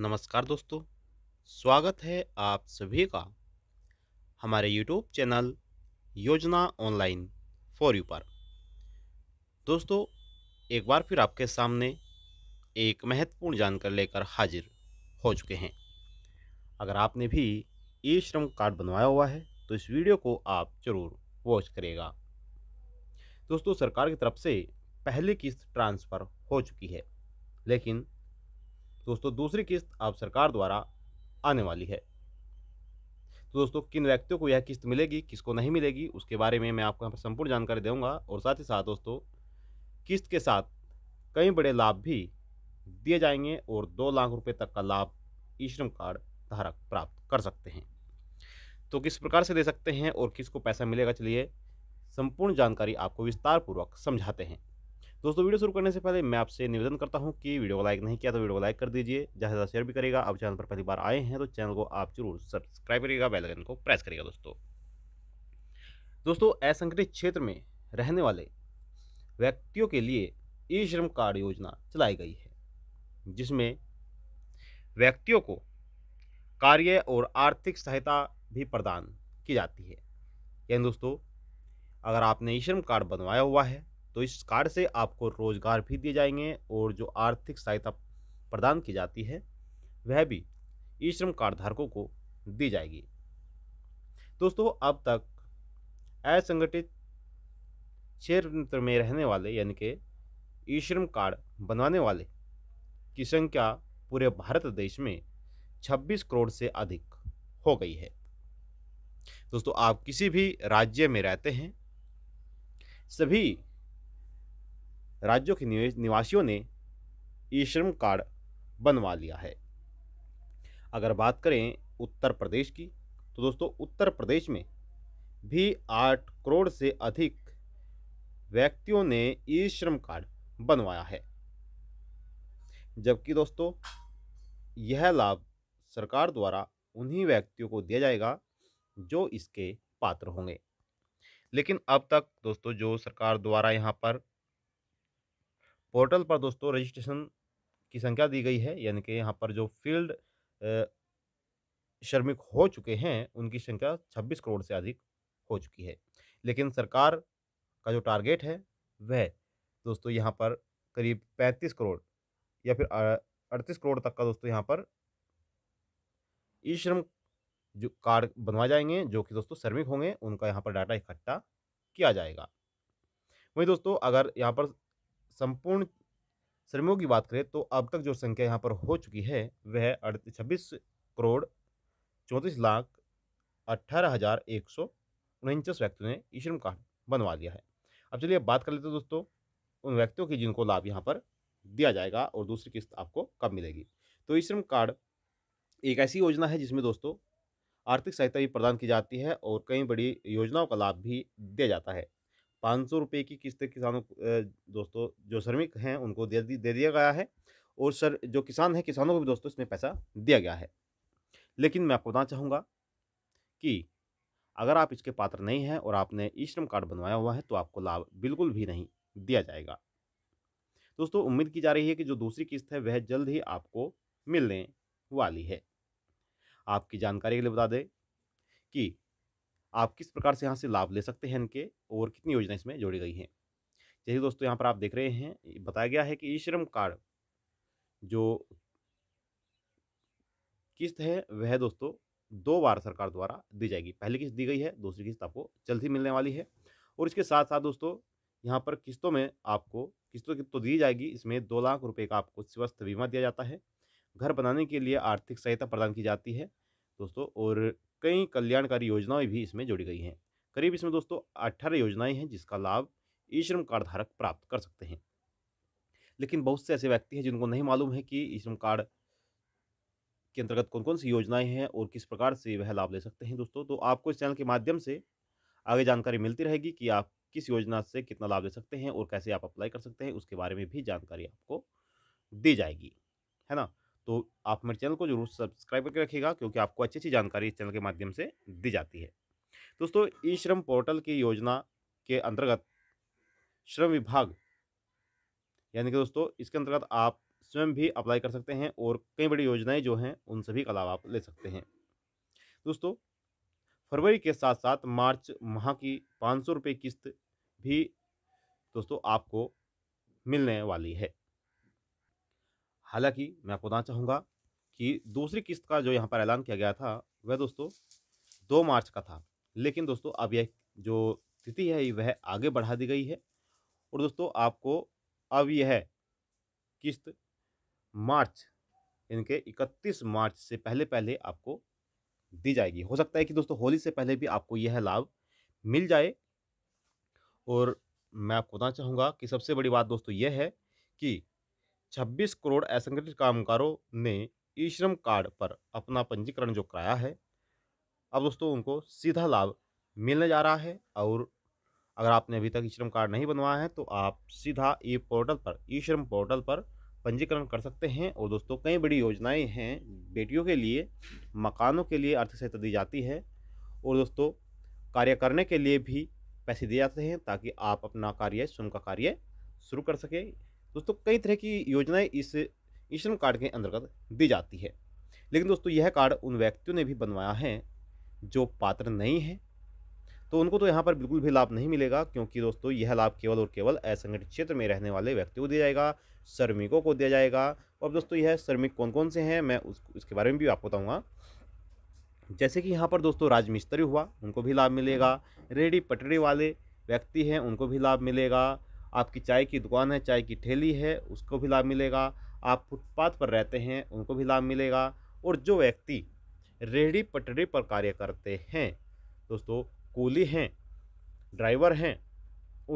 नमस्कार दोस्तों स्वागत है आप सभी का हमारे यूट्यूब चैनल योजना ऑनलाइन फॉर यू पर दोस्तों एक बार फिर आपके सामने एक महत्वपूर्ण जानकारी लेकर हाजिर हो चुके हैं अगर आपने भी ई श्रम कार्ड बनवाया हुआ है तो इस वीडियो को आप ज़रूर वॉच करेगा दोस्तों सरकार की तरफ से पहली किस्त ट्रांसफ़र हो चुकी है लेकिन दोस्तों दूसरी किस्त आप सरकार द्वारा आने वाली है तो दोस्तों किन व्यक्तियों को यह किस्त मिलेगी किसको नहीं मिलेगी उसके बारे में मैं आपको यहाँ पर संपूर्ण जानकारी दूंगा और साथ ही साथ दोस्तों किस्त के साथ कई बड़े लाभ भी दिए जाएंगे और दो लाख रुपये तक का लाभ ई श्रम कार्ड धारक प्राप्त कर सकते हैं तो किस प्रकार से दे सकते हैं और किसको पैसा मिलेगा चलिए संपूर्ण जानकारी आपको विस्तारपूर्वक समझाते हैं दोस्तों वीडियो शुरू करने से पहले मैं आपसे निवेदन करता हूँ कि वीडियो को लाइक नहीं किया तो वीडियो को लाइक कर दीजिए ज़्यादा ज़्यादा शेयर भी करेगा आप चैनल पर पहली बार आए हैं तो चैनल को आप जरूर सब्सक्राइब करिएगा बेलाइकन को प्रेस करिएगा दोस्तों दोस्तों असंगठित क्षेत्र में रहने वाले व्यक्तियों के लिए ई श्रम कार्ड योजना चलाई गई है जिसमें व्यक्तियों को कार्य और आर्थिक सहायता भी प्रदान की जाती है यानी दोस्तों अगर आपने ई श्रम कार्ड बनवाया हुआ है तो इस कार्ड से आपको रोजगार भी दिए जाएंगे और जो आर्थिक सहायता प्रदान की जाती है वह भी ई श्रम कार्ड धारकों को दी जाएगी दोस्तों अब तक असंगठित क्षेत्र में रहने वाले यानी कि ई श्रम कार्ड बनवाने वाले की संख्या पूरे भारत देश में 26 करोड़ से अधिक हो गई है दोस्तों आप किसी भी राज्य में रहते हैं सभी राज्यों के निवासियों ने ई श्रम कार्ड बनवा लिया है अगर बात करें उत्तर प्रदेश की तो दोस्तों उत्तर प्रदेश में भी आठ करोड़ से अधिक व्यक्तियों ने ई श्रम कार्ड बनवाया है जबकि दोस्तों यह लाभ सरकार द्वारा उन्हीं व्यक्तियों को दिया जाएगा जो इसके पात्र होंगे लेकिन अब तक दोस्तों जो सरकार द्वारा यहाँ पर पोर्टल पर दोस्तों रजिस्ट्रेशन की संख्या दी गई है यानी कि यहाँ पर जो फील्ड श्रमिक हो चुके हैं उनकी संख्या 26 करोड़ से अधिक हो चुकी है लेकिन सरकार का जो टारगेट है वह दोस्तों यहाँ पर करीब 35 करोड़ या फिर 38 करोड़ तक का दोस्तों यहाँ पर ई श्रम जो कार्ड बनवाए जाएंगे जो कि दोस्तों श्रमिक होंगे उनका यहाँ पर डाटा इकट्ठा किया जाएगा वही दोस्तों अगर यहाँ पर संपूर्ण श्रमिकों की बात करें तो अब तक जो संख्या यहाँ पर हो चुकी है वह अड़तीस छब्बीस करोड़ चौंतीस लाख अट्ठारह हज़ार एक सौ उनचास व्यक्तियों ने ई श्रम कार्ड बनवा लिया है अब चलिए बात कर लेते हैं दोस्तों उन व्यक्तियों की जिनको लाभ यहाँ पर दिया जाएगा और दूसरी किस्त आपको कब मिलेगी तो ई श्रम कार्ड एक ऐसी योजना है जिसमें दोस्तों आर्थिक सहायता भी प्रदान की जाती है और कई बड़ी योजनाओं का लाभ भी दिया जाता है पाँच सौ रुपये की किस्त किसानों दोस्तों जो श्रमिक हैं उनको दे दे दिया गया है और सर जो किसान हैं किसानों को भी दोस्तों इसमें पैसा दिया गया है लेकिन मैं आपको बताना चाहूँगा कि अगर आप इसके पात्र नहीं हैं और आपने ई श्रम कार्ड बनवाया हुआ है तो आपको लाभ बिल्कुल भी नहीं दिया जाएगा दोस्तों उम्मीद की जा रही है कि जो दूसरी किस्त है वह जल्द ही आपको मिलने वाली है आपकी जानकारी के लिए बता दें कि आप किस प्रकार से यहाँ से लाभ ले सकते हैं इनके और कितनी योजनाएं इसमें जोड़ी गई हैं जैसे दोस्तों यहाँ पर आप देख रहे हैं बताया गया है कि ई श्रम कार्ड जो किस्त है वह दोस्तों दो बार सरकार द्वारा दी जाएगी पहली किस्त दी गई है दूसरी किस्त आपको जल्द ही मिलने वाली है और इसके साथ साथ दोस्तों यहाँ पर किस्तों में आपको किस्तों की तो दी जाएगी इसमें दो लाख रुपये का आपको स्वास्थ्य बीमा दिया जाता है घर बनाने के लिए आर्थिक सहायता प्रदान की जाती है दोस्तों और कई कल्याणकारी योजनाएं भी इसमें जुड़ी गई हैं करीब इसमें दोस्तों अट्ठारह योजनाएं हैं जिसका लाभ ई श्रम कार्ड धारक प्राप्त कर सकते हैं लेकिन बहुत से ऐसे व्यक्ति हैं जिनको नहीं मालूम है कि ई श्रम कार्ड के अंतर्गत कौन कौन सी योजनाएं हैं और किस प्रकार से वह लाभ ले सकते हैं दोस्तों तो आपको इस चैनल के माध्यम से आगे जानकारी मिलती रहेगी कि आप किस योजना से कितना लाभ ले सकते हैं और कैसे आप अप्लाई कर सकते हैं उसके बारे में भी जानकारी आपको दी जाएगी है ना तो आप मेरे चैनल को जरूर सब्सक्राइब करके रखिएगा क्योंकि आपको अच्छी अच्छी जानकारी इस चैनल के माध्यम से दी जाती है दोस्तों ई श्रम पोर्टल की योजना के अंतर्गत श्रम विभाग यानी कि दोस्तों इसके अंतर्गत आप स्वयं भी अप्लाई कर सकते हैं और कई बड़ी योजनाएं जो हैं उन सभी का लाभ आप ले सकते हैं दोस्तों फरवरी के साथ साथ मार्च माह की पाँच सौ रुपये किस्त भी दोस्तों आपको मिलने वाली है हालांकि मैं आपको बताना चाहूँगा कि दूसरी किस्त का जो यहाँ पर ऐलान किया गया था वह दोस्तों दो मार्च का था लेकिन दोस्तों अब यह जो तिथि है वह आगे बढ़ा दी गई है और दोस्तों आपको अब यह किस्त मार्च इनके 31 मार्च से पहले पहले आपको दी जाएगी हो सकता है कि दोस्तों होली से पहले भी आपको यह लाभ मिल जाए और मैं आपको बताना चाहूँगा कि सबसे बड़ी बात दोस्तों यह है कि छब्बीस करोड़ असंगठित कामगारों ने ई श्रम कार्ड पर अपना पंजीकरण जो कराया है अब दोस्तों उनको सीधा लाभ मिलने जा रहा है और अगर आपने अभी तक ई श्रम कार्ड नहीं बनवाया है तो आप सीधा ई पोर्टल पर ई श्रम पोर्टल पर पंजीकरण कर सकते हैं और दोस्तों कई बड़ी योजनाएं हैं बेटियों के लिए मकानों के लिए आर्थिक सहायता दी जाती है और दोस्तों कार्य करने के लिए भी पैसे दिए जाते हैं ताकि आप अपना कार्य स्वयं का कार्य शुरू कर सकें दोस्तों कई तरह की योजनाएं इस ई श्रम कार्ड के अंतर्गत दी जाती है लेकिन दोस्तों यह कार्ड उन व्यक्तियों ने भी बनवाया है जो पात्र नहीं है तो उनको तो यहाँ पर बिल्कुल भी लाभ नहीं मिलेगा क्योंकि दोस्तों यह लाभ केवल और केवल असंगठित क्षेत्र में रहने वाले व्यक्तियों को दिया जाएगा श्रमिकों को दिया जाएगा और दोस्तों यह श्रमिक कौन कौन से हैं मैं उस इसके बारे में भी आपको बताऊँगा जैसे कि यहाँ पर दोस्तों राजमिस्त्री हुआ उनको भी लाभ मिलेगा रेडी पटरी वाले व्यक्ति हैं उनको भी लाभ मिलेगा आपकी चाय की दुकान है चाय की ठेली है उसको भी लाभ मिलेगा आप फुटपाथ पर रहते हैं उनको भी लाभ मिलेगा और जो व्यक्ति रेहड़ी पटरी पर कार्य करते हैं दोस्तों कूली हैं ड्राइवर हैं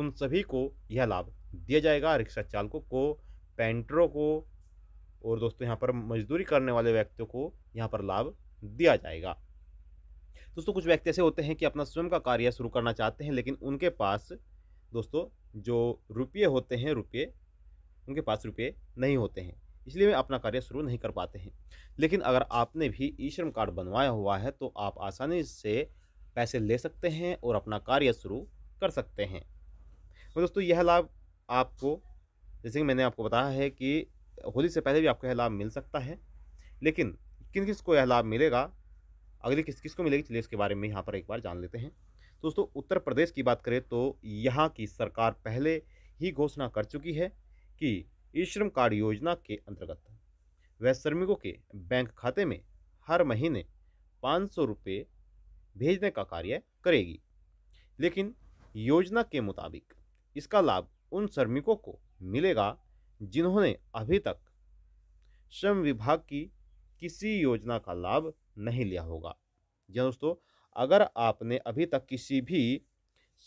उन सभी को यह लाभ दिया जाएगा रिक्शा चालकों को पेंटरों को और दोस्तों यहाँ पर मजदूरी करने वाले व्यक्तियों को यहाँ पर लाभ दिया जाएगा दोस्तों कुछ व्यक्ति ऐसे होते हैं कि अपना स्वयं का कार्य शुरू करना चाहते हैं लेकिन उनके पास दोस्तों जो रुपये होते हैं रुपये उनके पास रुपये नहीं होते हैं इसलिए वे अपना कार्य शुरू नहीं कर पाते हैं लेकिन अगर आपने भी ई श्रम कार्ड बनवाया हुआ है तो आप आसानी से पैसे ले सकते हैं और अपना कार्य शुरू कर सकते हैं तो दोस्तों यह लाभ आपको जैसे कि मैंने आपको बताया है कि होली से पहले भी आपको यह लाभ मिल सकता है लेकिन किन किस को यह लाभ मिलेगा अगली किस किस को मिलेगी चलिए इसके बारे में यहाँ पर एक बार जान लेते हैं दोस्तों उत्तर प्रदेश की बात करें तो यहाँ की सरकार पहले ही घोषणा कर चुकी है कि ई श्रम कार्ड योजना के अंतर्गत वह श्रमिकों के बैंक खाते में हर महीने पाँच सौ रुपये भेजने का कार्य करेगी लेकिन योजना के मुताबिक इसका लाभ उन श्रमिकों को मिलेगा जिन्होंने अभी तक श्रम विभाग की किसी योजना का लाभ नहीं लिया होगा जी हाँ दोस्तों अगर आपने अभी तक किसी भी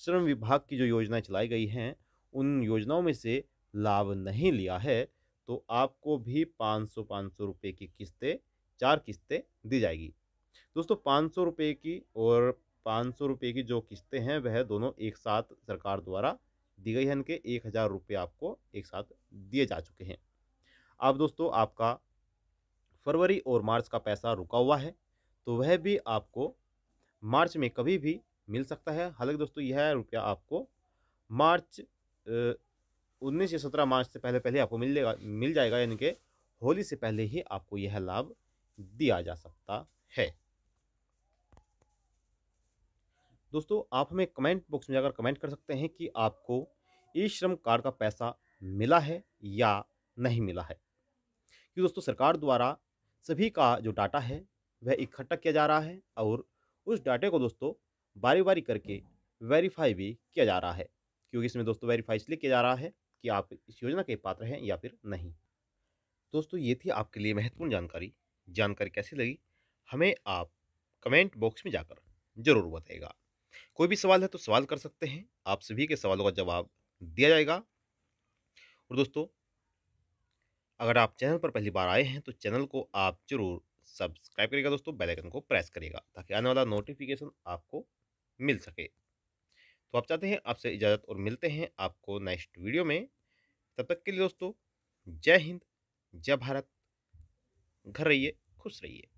श्रम विभाग की जो योजनाएं चलाई गई हैं उन योजनाओं में से लाभ नहीं लिया है तो आपको भी पाँच सौ पाँच सौ रुपये की किस्तें चार किस्तें दी जाएगी दोस्तों पाँच सौ रुपये की और पाँच सौ रुपये की जो किस्तें हैं वह दोनों एक साथ सरकार द्वारा दी गई है इनके एक हज़ार रुपये आपको एक साथ दिए जा चुके हैं अब दोस्तों आपका फरवरी और मार्च का पैसा रुका हुआ है तो वह भी आपको मार्च में कभी भी मिल सकता है हालांकि दोस्तों यह रुपया आपको मार्च उन्नीस या सत्रह मार्च से पहले पहले आपको मिलेगा मिल जाएगा यानी कि होली से पहले ही आपको यह लाभ दिया जा सकता है दोस्तों आप हमें कमेंट बॉक्स में जाकर कमेंट कर सकते हैं कि आपको ई श्रम कार्ड का पैसा मिला है या नहीं मिला है कि दोस्तों सरकार द्वारा सभी का जो डाटा है वह इकट्ठा किया जा रहा है और उस डाटे को दोस्तों बारी बारी करके वेरीफाई भी किया जा रहा है क्योंकि इसमें दोस्तों वेरीफाई इसलिए किया जा रहा है कि आप इस योजना के पात्र हैं या फिर नहीं दोस्तों ये थी आपके लिए महत्वपूर्ण जानकारी जानकारी कैसी लगी हमें आप कमेंट बॉक्स में जाकर ज़रूर बताइएगा कोई भी सवाल है तो सवाल कर सकते हैं आप सभी के सवालों का जवाब दिया जाएगा और दोस्तों अगर आप चैनल पर पहली बार आए हैं तो चैनल को आप ज़रूर सब्सक्राइब करिएगा दोस्तों बेल आइकन को प्रेस करिएगा ताकि आने वाला नोटिफिकेशन आपको मिल सके तो आप चाहते हैं आपसे इजाज़त और मिलते हैं आपको नेक्स्ट वीडियो में तब तक के लिए दोस्तों जय हिंद जय भारत घर रहिए खुश रहिए